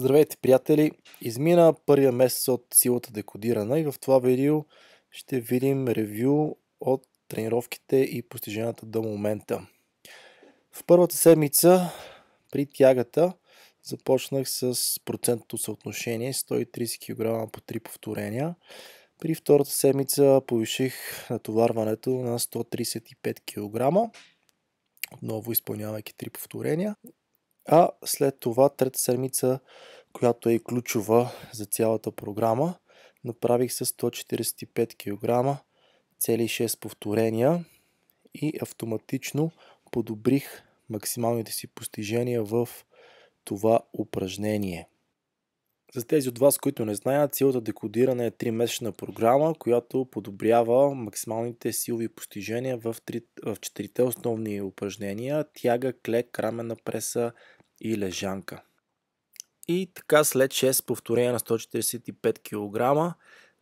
Здравейте, приятели! Измина първия месец от силата декодирана и в това видео ще видим ревю от тренировките и постиженията до момента. В първата седмица при тягата започнах с процентното съотношение 130 кг по 3 повторения. При втората седмица повиших натоварването на 135 кг, отново изпълнявайки 3 повторения. А след това трета седмица която е ключова за цялата програма. Направих с 145 кг, цели 6 повторения и автоматично подобрих максималните си постижения в това упражнение. За тези от вас, които не знаят, цялата декодиране е 3-месечна програма, която подобрява максималните силови постижения в, 3, в 4 основни упражнения тяга, клек, рамена преса и лежанка. И така след 6 повторения на 145 кг,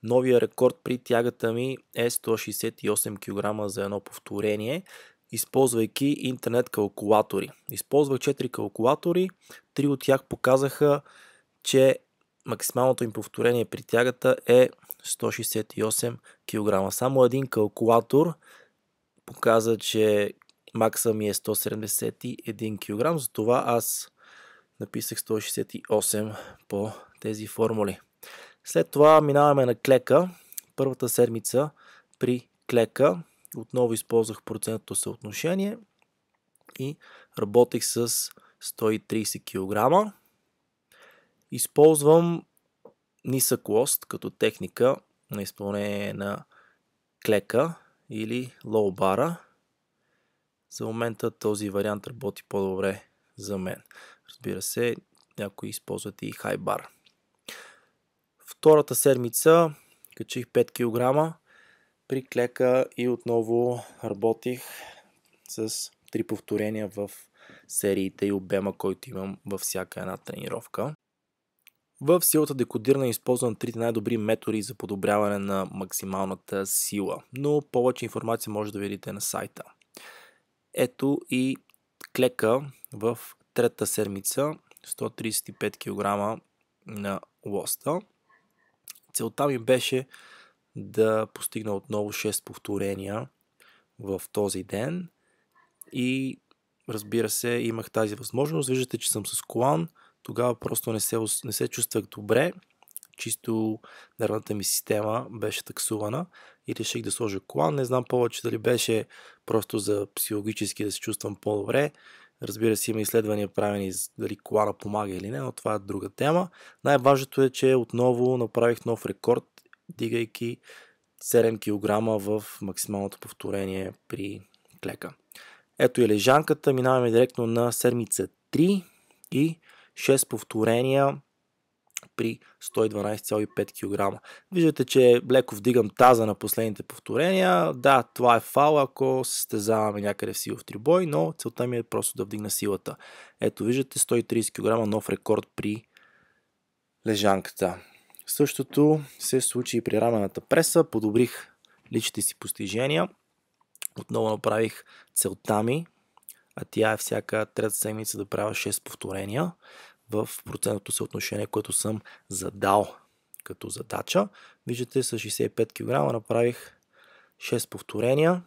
новия рекорд при тягата ми е 168 кг за едно повторение, използвайки интернет калкулатори. Използвах 4 калкулатори, 3 от тях показаха, че максималното им повторение при тягата е 168 кг. Само един калкулатор показа, че макса ми е 171 кг, затова аз Написах 168 по тези формули. След това минаваме на клека. Първата седмица при клека отново използвах процентното съотношение и работих с 130 кг. Използвам нисък лост като техника на изпълнение на клека или лоу бара. За момента този вариант работи по-добре за мен. Разбира се, някои използват и хай бар. Втората седмица качих 5 кг при клека и отново работих с 3 повторения в сериите и обема, който имам във всяка една тренировка. В силата декодиране използвам трите най-добри методи за подобряване на максималната сила, но повече информация може да видите на сайта. Ето и клека в трета седмица 135 кг на лоста. Целта ми беше да постигна отново 6 повторения в този ден и разбира се, имах тази възможност. Виждате, че съм с колан. Тогава просто не се, не се чувствах добре. Чисто нервната ми система беше таксувана и реших да сложа колан. Не знам повече дали беше просто за психологически да се чувствам по-добре Разбира се, има изследвания правени дали колана помага или не, но това е друга тема. Най-важното е, че отново направих нов рекорд, дигайки 7 кг в максималното повторение при клека. Ето и лежанката, минаваме директно на седмица 3 и 6 повторения при 112,5 кг. Виждате, че леко вдигам таза на последните повторения. Да, това е фал, ако се състезаваме някъде в силов трибой, но целта ми е просто да вдигна силата. Ето, виждате 130 кг нов рекорд при лежанката. Същото се случи и при рамената преса. Подобрих личните си постижения. Отново направих целта ми, а тя е всяка трета седмица да правя 6 повторения в процентното съотношение, което съм задал като задача. Виждате, с 65 кг направих 6 повторения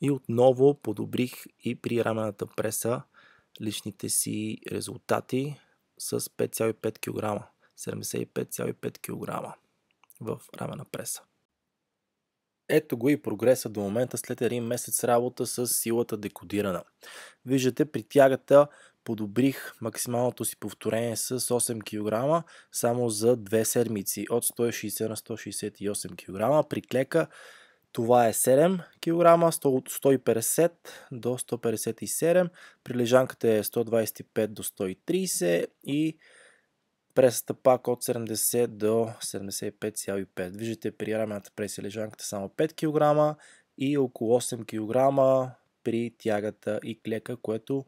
и отново подобрих и при рамената преса личните си резултати с 5,5 кг. 75,5 кг в рамена преса. Ето го и прогреса до момента след един месец работа с силата декодирана. Виждате при тягата подобрих максималното си повторение с 8 кг само за 2 седмици от 160 на 168 кг. При клека това е 7 кг, 150 до 157, при лежанката е 125 до 130 и пресата пак от 70 до 75,5. Виждате при рамената преса лежанката само 5 кг и около 8 кг при тягата и клека, което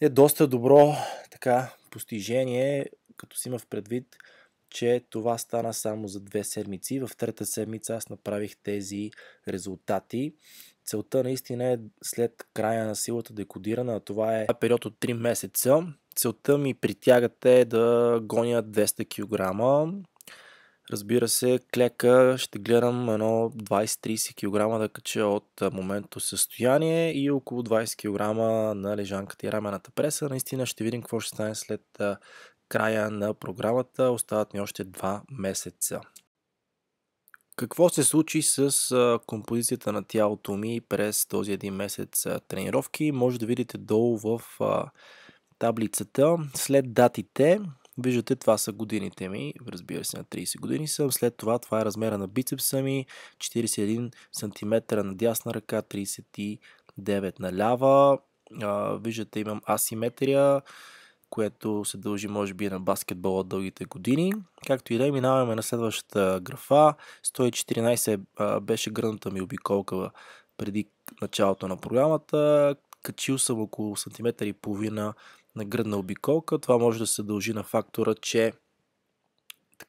е доста добро така, постижение, като си има в предвид, че това стана само за две седмици. В трета седмица аз направих тези резултати. Целта наистина е след края на силата декодирана, а това е период от 3 месеца. Целта ми притягате да гоня 200 кг Разбира се, клека ще гледам едно 20-30 кг да кача от моментното състояние и около 20 кг на лежанката и рамената преса. Наистина ще видим какво ще стане след края на програмата. Остават ни още 2 месеца. Какво се случи с композицията на тялото ми през този един месец тренировки? Може да видите долу в таблицата. След датите Виждате, това са годините ми, разбира се, на 30 години съм. След това, това е размера на бицепса ми, 41 см на дясна ръка, 39 на лява. виждате, имам асиметрия, което се дължи, може би, на баскетбол от дългите години. Както и да, е, минаваме на следващата графа. 114 беше гръната ми обиколка преди началото на програмата. Качил съм около сантиметър и половина на гръдна обиколка. Това може да се дължи на фактора, че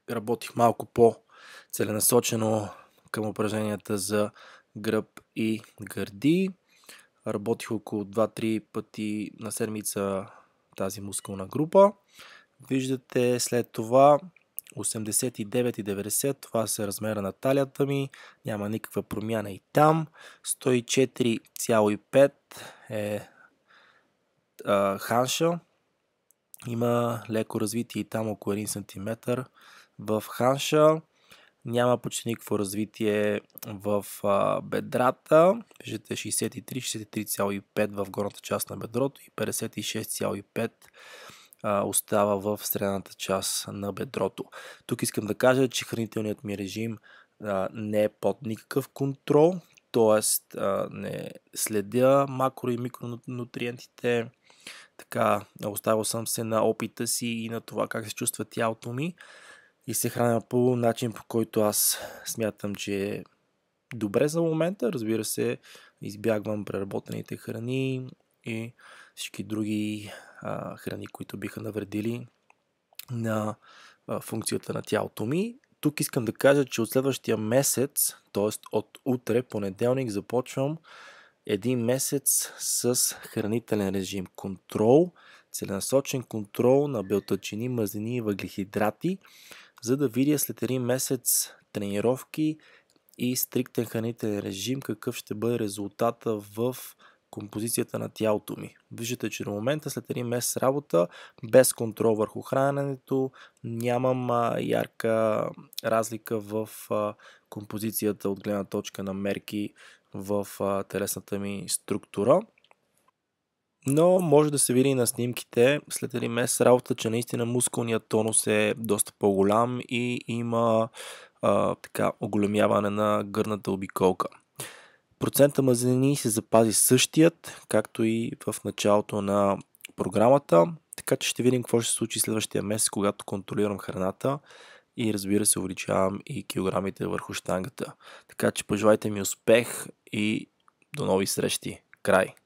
работих малко по-целенасочено към упражненията за гръб и гърди. Работих около 2-3 пъти на седмица тази мускулна група. Виждате след това 89 и 90, това са размера на талията ми, няма никаква промяна и там. 104,5 е а, ханша има леко развитие и там около 1 см. В ханша няма почти никакво развитие в а, бедрата. Виждате 63-63,5 в горната част на бедрото и 56,5 остава в средната част на бедрото. Тук искам да кажа, че хранителният ми режим а, не е под никакъв контрол, т.е. не следя макро и микронутриентите, така, оставил съм се на опита си и на това как се чувства тялото ми и се храня по начин, по който аз смятам, че е добре за момента. Разбира се, избягвам преработените храни и всички други а, храни, които биха навредили на а, функцията на тялото ми. Тук искам да кажа, че от следващия месец, т.е. от утре, понеделник, започвам един месец с хранителен режим. Контрол, целенасочен контрол на белтачини, мазнини и въглехидрати, за да видя след един месец тренировки и стриктен хранителен режим какъв ще бъде резултата в композицията на тялото ми. Виждате, че до момента след един месец работа, без контрол върху храненето, нямам а, ярка разлика в а, композицията от гледна точка на мерки, в а, телесната ми структура. Но може да се види и на снимките след един месец работа, че наистина мускулният тонус е доста по-голям и има а, така оголемяване на гърната обиколка. Процента мазнини се запази същият, както и в началото на програмата, така че ще видим какво ще се случи следващия месец, когато контролирам храната и разбира се увеличавам и килограмите върху штангата. Така че пожелайте ми успех и до нови срещи. Край!